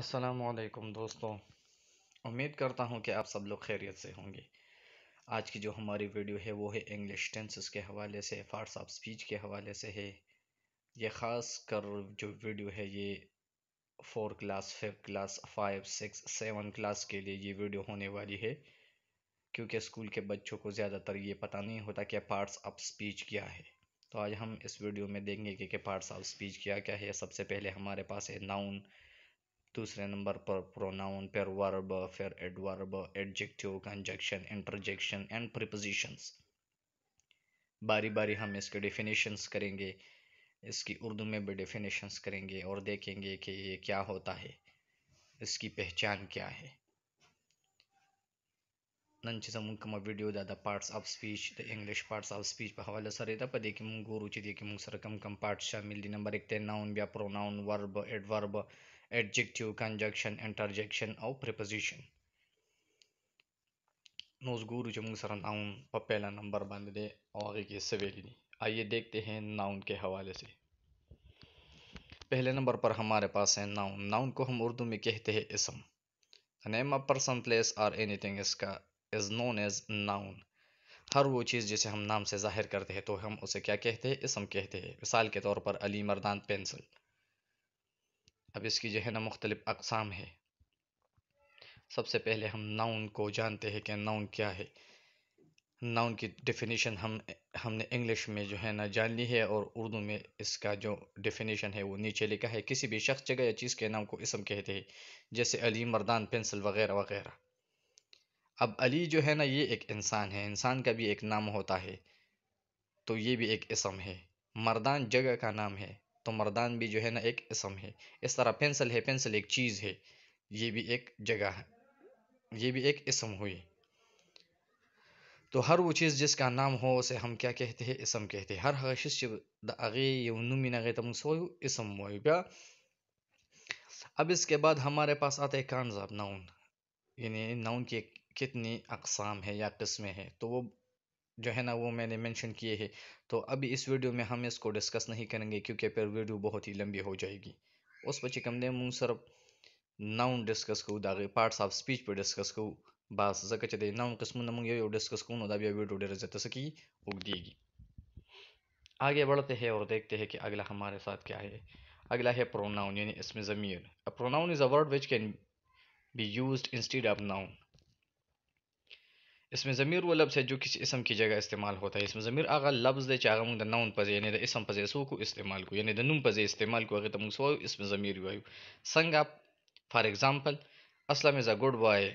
असलकुम दोस्तों उम्मीद करता हूँ कि आप सब लोग खैरियत से होंगे आज की जो हमारी वीडियो है वो है इंग्लिश टेंसेस के हवाले से पार्ट्स ऑफ स्पीच के हवाले से है ये ख़ास कर जो वीडियो है ये for class fifth class five six seven class के लिए ये वीडियो होने वाली है क्योंकि स्कूल के बच्चों को ज़्यादातर ये पता नहीं होता कि पार्ट्स ऑफ स्पीच क्या है तो आज हम इस वीडियो में देखेंगे कि पार्ट्स ऑफ स्पीच क्या क्या है सबसे पहले हमारे पास है नाउन दूसरे नंबर पर प्रोनाउन फिर वर्ब फिर adverb adjective conjunction interjection and prepositions बारी बारी हम इसके डेफिनेशंस करेंगे इसकी उर्दू में भी डेफिनेशंस करेंगे और देखेंगे कि ये क्या होता है इसकी पहचान क्या है वीडियो ನಂಚಿಸ ಮುಂಕಮ ವಿಡಿಯೋದಾದ ಪಾರ್ಟ್ಸ್ ಆಫ್ ಸ್ಪೀಚ್ ದ ಇಂಗ್ಲಿಷ್ ಪಾರ್ಟ್ಸ್ ಆಫ್ ಸ್ಪೀಚ್ ಹವಾಲೆ ಸರ್ ಇದ ಪದೇಕಿ ಮುಂಗ್ ಗುರುಚಿ ದೇಕಿ ಮುಂಗ್ ಸರ್ ಕಮ್ ಕಮ್ ಪಾರ್ಟ್ಸ್ ಶಾಮಿಲ್ ದಿ ನಂಬರ್ ಇಕ್ತೆ ನೌನ್ ಬ್ಯಾ pronoun verb adverb adjective, conjunction, interjection, or preposition. नोज गुरु जमुंग सरन आउन पपेला नंबर बांधे और आगे की सवेली आइए देखते हैं नाउन के हवाले से पहले नंबर पर हमारे पास है नाउन नाउन को हम उर्दू में कहते हैं इसम नेम अ पर्सन प्लेस और एनीथिंग इसका इज नोन एज नाउन हर वो चीज़ जिसे हम नाम से जाहिर करते हैं तो हम उसे क्या कहते हैं इसम कहते हैं मिसाल के तौर पर अली मर्दान पेंसिल अब इसकी जो है ना मुख्तलिफ़ अकसाम है सबसे पहले हम नाउन को जानते हैं कि नाउन क्या है नाउन की डेफिनेशन हम हमने इंग्लिश में जो है ना जान ली है और उर्दू में इसका जो डेफिनेशन है वो नीचे लिखा है किसी भी शख्स जगह या चीज़ के नाम को इसम कहते हैं जैसे अली मर्दान पेंसिल वगैरह वगैरह अब अली जो है ना ये एक इंसान है इंसान का भी एक नाम होता है तो ये भी एक इसम है मर्दान जगह का नाम है तो मर्दान भी जो है ना एक इसम है इस तरह पेंसिल है पेंसिल एक चीज़ है ये भी एक जगह है ये भी एक इसम हुई तो हर वो चीज़ जिसका नाम हो उसे हम क्या कहते हैं इसम कहते हैं हर हशिश अगे नुमिन अगे तम सोयु इसम मोयबा अब इसके बाद हमारे पास आते हैं कानजाब नाउन यानी नाउन की कितनी अकसाम है या किस्में हैं तो वो जो है ना वो मैंने मेंशन किए हैं तो अभी इस वीडियो में हम इसको डिस्कस नहीं करेंगे क्योंकि फिर वीडियो बहुत ही लंबी हो जाएगी उस बच्चे कमने मुँह सिर्फ नाउन डिस्कस करूँ दागे पार्ट्स ऑफ स्पीच पर डिस्कस करूँ बस जगह चले नाउन किस्म नमूंग ये डिस्कस करूँ ना वीडियो डेरे जैसे उग देगी आगे बढ़ते हैं और देखते हैं कि अगला हमारे साथ क्या है अगला है प्रोनाउन यानी इसमें ज़मीर pronoun is a word which can be use instead of noun اسم ضمیر و لفظ ہے جو کسی اسم کی جگہ استعمال ہوتا ہے اسم ضمیر هغه لفظ دی چې هغه موږ د نون په ځای یعنی د اسم په ځای کو استعمال کو یعنی د نوم په ځای استعمال کو هغه ته موږ وایو اسم ضمیر وایو څنګه فار ایگزامپل اسلم از ا ګډ بوای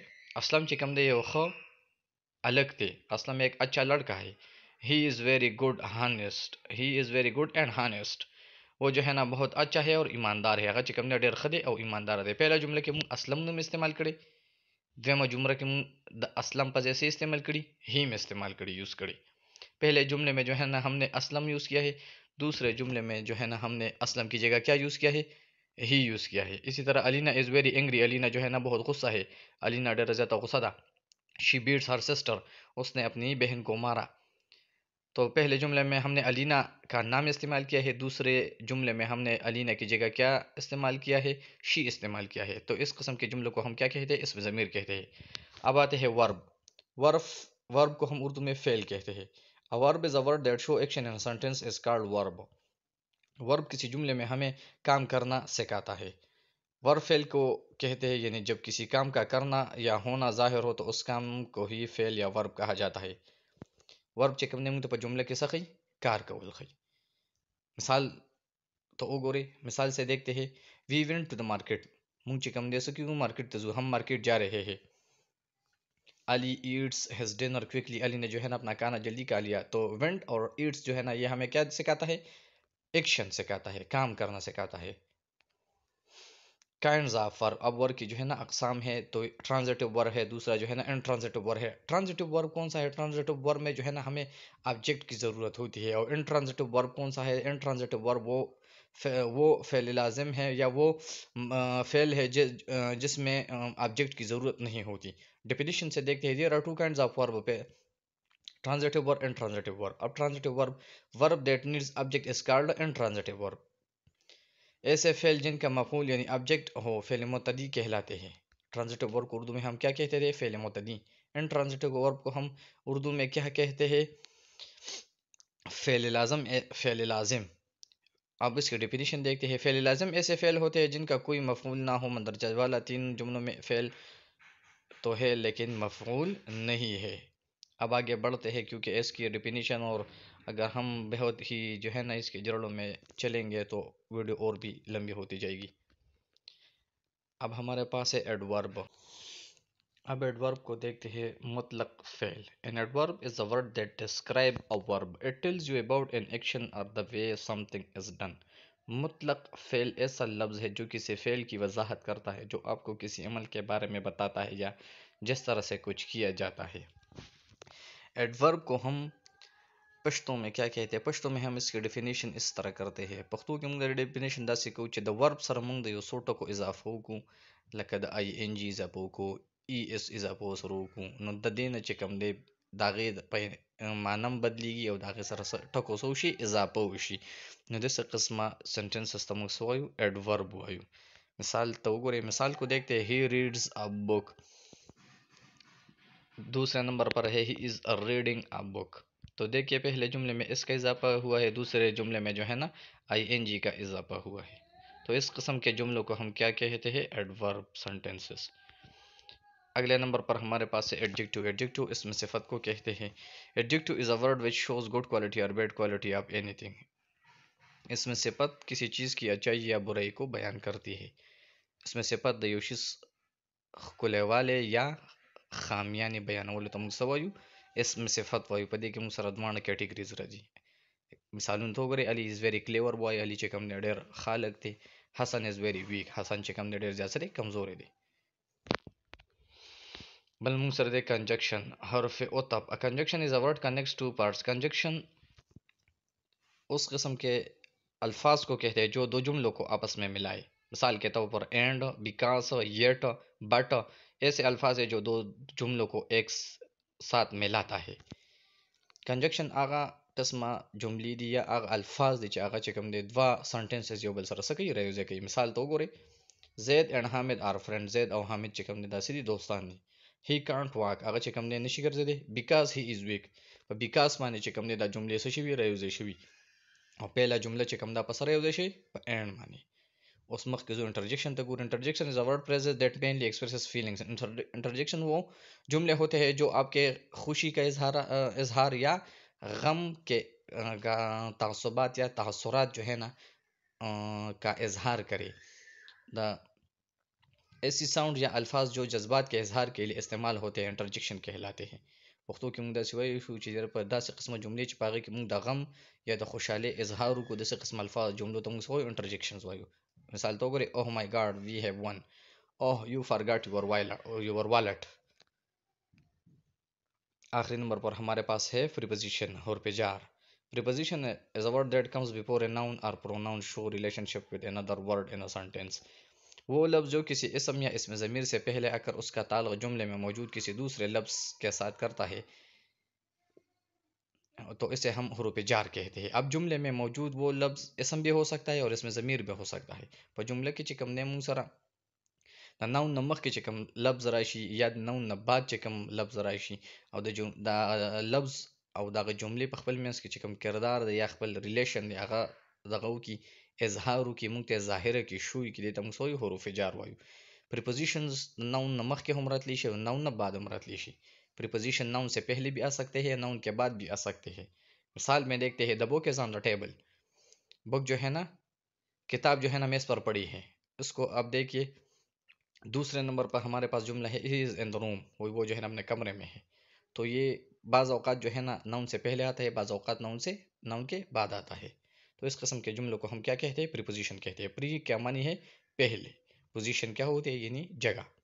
اسلم چې کوم دی یو خو الګ دی اسلم یک اچھا لڑکا ہے ہی از ویری گڈ ہانیسٹ ہی از ویری گڈ اینڈ ہانیسٹ وہ جو ہے نا بہت اچھا ہے اور ایماندار ہے هغه چې کوم دی ډیر ښه دی او ایماندار دی پہلا جمله کې موږ اسلم نوم استعمال کړی دویمه جمله کې موږ the Aslam पर जैसे इस्तेमाल करी ही में इस्तेमाल करी यूज़ करी पहले जुमले में जो है ना हमने असलम यूज़ किया है दूसरे जुमले में जो है ना हमने असलम की जगह क्या यूज़ किया है ही यूज़ किया है इसी तरह Alina is very angry Alina जो है ना बहुत गुस्सा है अलीना डर जाता गुस्सा था शी बीट्स हर सिस्टर उसने अपनी बहन को मारा तो पहले जुमले में हमने अलीना का नाम इस्तेमाल किया है दूसरे जुमले में हमने अलीना की जगह क्या इस्तेमाल किया है शी इस्तेमाल किया है तो इस कस्म के जुमले को हम क्या कहते हैं इसमें ज़मीर कहते हैं अब आते हैं वर्ब वर्फ वर्ब को हम उर्दू में फेल कहते हैं verb is a word that show action in sentence is called verb verb किसी जुमले में हमें काम करना सिखाता है वर्ब फेल को कहते हैं यानी जब किसी काम का करना या होना जाहिर हो तो उस काम को ही फेल या वर्ब कहा जाता है વર્બ છે કે એમને એમ તો जुमले के सखी कार का उल खई मिसाल तो ओ गोरे मिसाल से देखते हैं we went to the market मुंह चिकम दे सकी मार्केट तजू हम मार्केट जा रहे हैं Ali eats has dinner quickly Ali ने जो है ना अपना खाना जल्दी खा लिया तो वेंट और ईट्स जो है ना ये हमें क्या सिखाता है एक्शन सिखाता है काम करना सिखाता है काइंड ऑफ वर्ब अब वर्ब की जो है ना अकसाम है तो ट्रांजिटिव वर्ब है दूसरा जो है ना इनट्रांजिटिव वर्ब है ट्रांजिटिव वर्ब कौन सा है ट्रांजिटिव वर्ब में जो है ना हमें ऑब्जेक्ट की ज़रूरत होती है और इनट्रांजिटिव वर्ब कौन सा है इनट्रांजिटिव वर्ब वो फे, वो फेल लाजिम है या वो फेल है जि, जिसमें ऑब्जेक्ट की ज़रूरत नहीं होती डिफिनीशन से देखते हैं there are two kind of verb पे transitive verb intransitive verb अब transitive verb verb that needs object is called intransitive verb ऐसे फ़ेल जिनका मफूल यानी ऑब्जेक्ट हो फ़ेल मतदी कहलाते हैं ट्रांजिटिव वर्ब को उर्दू में हम क्या कहते थे फ़ेल मतदी इन ट्रांजिटिव वर्ब को हम उर्दू में क्या कहते हैं फ़ेल लाजम फ़ेल लाजिम अब इसकी डिफिनीशन देखते हैं फ़ेल लाजम ऐसे फ़ेल होते हैं जिनका कोई मफूल ना हो मंदरजा वाला तीन जुमनों में फ़ेल तो है लेकिन मफूल नहीं है अब आगे बढ़ते हैं क्योंकि इसकी डिफिनीशन और अगर हम बहुत ही जो है ना इसके जड़ों में चलेंगे तो वीडियो और भी लंबी होती जाएगी अब हमारे पास है एडवर्ब अब एडवर्ब को देखते हैं मतलब फेल an adverb is a word that describe a verb it tells you about an action और the way something is done मतलब फेल ऐसा लफ्ज़ है जो किसी फेल की वजाहत करता है जो आपको किसी अमल के बारे में बताता है या जिस तरह से कुछ किया जाता है एडवर्ब को हम پښتو میں کیا کہتے ہیں پښتو میں هم اس کی ډیفینیشن اس طرح کرتے ہیں پښتو کې موږ ډیفینیشن داسې کوو چې د ورب سره موږ د یو څو ټکو اضافه وکړو لکه د آی ان جی اضافه وکړو ای اس اضافه سره وکړو نو د دې نه چې کوم دی د هغې په معنم بدلیږي او د هغې سره ټکو څه وشي اضافه وشي نو داسې قسمه سنټنسز ته موږ څه وایو ایډورب وایو مثال ته وګورئ مثال کو دیکھتے ہیں ہی ریڈز ا بک دوسرے نمبر پر ہے ہی از ریڈنگ ا بک तो देखिए पहले जुमले में इसका इजाफा हुआ है दूसरे जुमले में जो है ना आई एन जी का इजाफा हुआ है तो इस कस्म के जुमलों को हम क्या कहते हैं एडवर्ब सेंटेंसेस अगले नंबर पर हमारे पास है एडजेक्टिव एडजेक्टिव इसमें सिफत को कहते हैं adjective is a word which shows good quality और बेड क्वालिटी ऑफ एनीथिंग इसमें सिफत किसी चीज़ की अच्छाई या बुराई को बयान करती है इसमें सिफत दयोशिस खुले वाले या खामियानी बयान वाले तो मुझसे वायु इसमें सिफत वायुपदी के मुसरदमाण कैटेगरीज रजी मिसालून थोगरे तो Ali is very clever boy Ali चे कमने ढेर खालक थे Hasan is very weak Hasan चे कमने ढेर ज्यादा कमज़ोर है बल मुँह दे कंजक्शन हरफ ओतप a conjunction is a word connects two parts conjunction उस किस्म के अल्फाज को कहते हैं जो दो जुमलों को आपस में मिलाए मिसाल के तौर पर एंड बिकास येट बट ऐसे अल्फाज है जो दो जुमलों को एक ساتھ مې لاته ہے کنجکشن هغه قسمه جملې دي یا هغه الفاظ دي چې هغه چې کوم دي دوه سنټنسز یو بل سره څه کوي راوځي کوي مثال ته وګورئ زید اینڈ حامد آر فرند زید او حامد چې کوم دي داسې دي دوستان دي هی کانټ واک هغه چې کوم دي نشي ګرځېدی بیکاز هی از ویک په بیکاز باندې چې کوم دي دا جملې څه شوي راوځي شوي او پیله جمله چې کوم دا په سره یو ځای شي په اینډ باندې उस मख के जो इंटरजेक्शन थे interjection is a word phrase that mainly express feelings interjection वो जुमले होते हैं जो आपके खुशी का इजहार इजहार या गम के तसबात या तसरत जो है ना का इजहार करे द ऐसी साउंड या अल्फाज जो जज्बात के इजहार के लिए इस्तेमाल होते हैं इंटरजेक्शन कहलाते हैं पुख्तों की موږ داسې وایو شو چې په داسې قسمه جملې چې په هغې کې موږ د غم یا د خوشحالۍ اظهار وکړو داسې قسم الفاظ جملو ته मिसाल Misal oh my god, we have won. Oh, you forgot your wallet or your wallet आखिरी नंबर पर हमारे पास है प्रीपोजिशन और पेजार preposition is a word that comes before a noun or pronoun show relationship with another word in a sentence वो लफ्ज़ जो किसी इसम या इसम ज़मीर से पहले आकर उसका ताल्लुक जुमले में मौजूद किसी दूसरे लफ्ज़ के साथ करता है तो इसे हम हरूप जार कहते हैं अब जुमले में मौजूद वो लफ्ज़ इसम भी हो सकता है और इसमें ज़मीर भी हो सकता है पर जुमले की चिकम ने मुँसरा د نو نه مخکې چې کوم لفظ راشي یا د نو نه بعد چې کوم لفظ راشي او د جم د لفظ او دغه جملې په خپل منځ کې چې کوم کردار دی یا خپل ریلیشن دی هغه دغه وکي اظهار وکي موږ ته ظاهره کې شوي کې د تم سوې حروف جار وایو پریپوزیشنز نو نه مخکې هم راتلی شي نو نه بعد هم راتلی شي प्रिपोजिशन नाउन से पहले भी आ सकते हैं नाउन के बाद भी आ सकते हैं मिसाल में देखते हैं the book is on the table book जो है ना किताब जो है ना मेज़ पर पड़ी है इसको आप देखिए दूसरे नंबर पर हमारे पास जुमला है इज़ इन द रूम वो वो जो है ना अपने कमरे में है तो ये बाज़ जो है ना नाउन से पहले आता है बाज़ अवकात नाउन से नाउन के बाद आता है तो इस कस्म के जुमलों को हम क्या कहते हैं प्रीपोजिशन कहते हैं प्री क्या मानी है पहले पोजिशन क्या होती है यानी जगह